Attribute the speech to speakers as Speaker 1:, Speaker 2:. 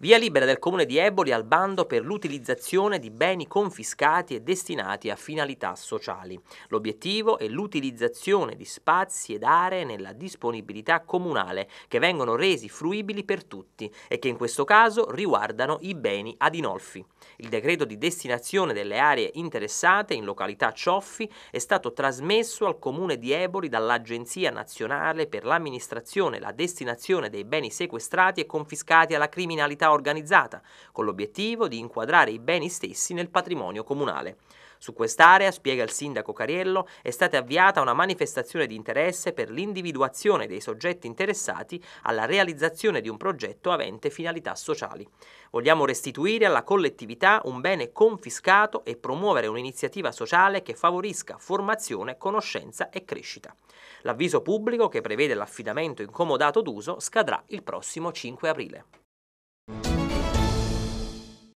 Speaker 1: Via libera del comune di Eboli al bando per l'utilizzazione di beni confiscati e destinati a finalità sociali. L'obiettivo è l'utilizzazione di spazi ed aree nella disponibilità comunale che vengono resi fruibili per tutti e che in questo caso riguardano i beni ad Inolfi. Il decreto di destinazione delle aree interessate in località Cioffi è stato trasmesso al comune di Eboli dall'Agenzia Nazionale per l'amministrazione e la destinazione dei beni sequestrati e confiscati alla criminalità criminalità organizzata, con l'obiettivo di inquadrare i beni stessi nel patrimonio comunale. Su quest'area, spiega il sindaco Cariello, è stata avviata una manifestazione di interesse per l'individuazione dei soggetti interessati alla realizzazione di un progetto avente finalità sociali. Vogliamo restituire alla collettività un bene confiscato e promuovere un'iniziativa sociale che favorisca formazione, conoscenza e crescita. L'avviso pubblico che prevede l'affidamento incomodato d'uso scadrà il prossimo 5 aprile.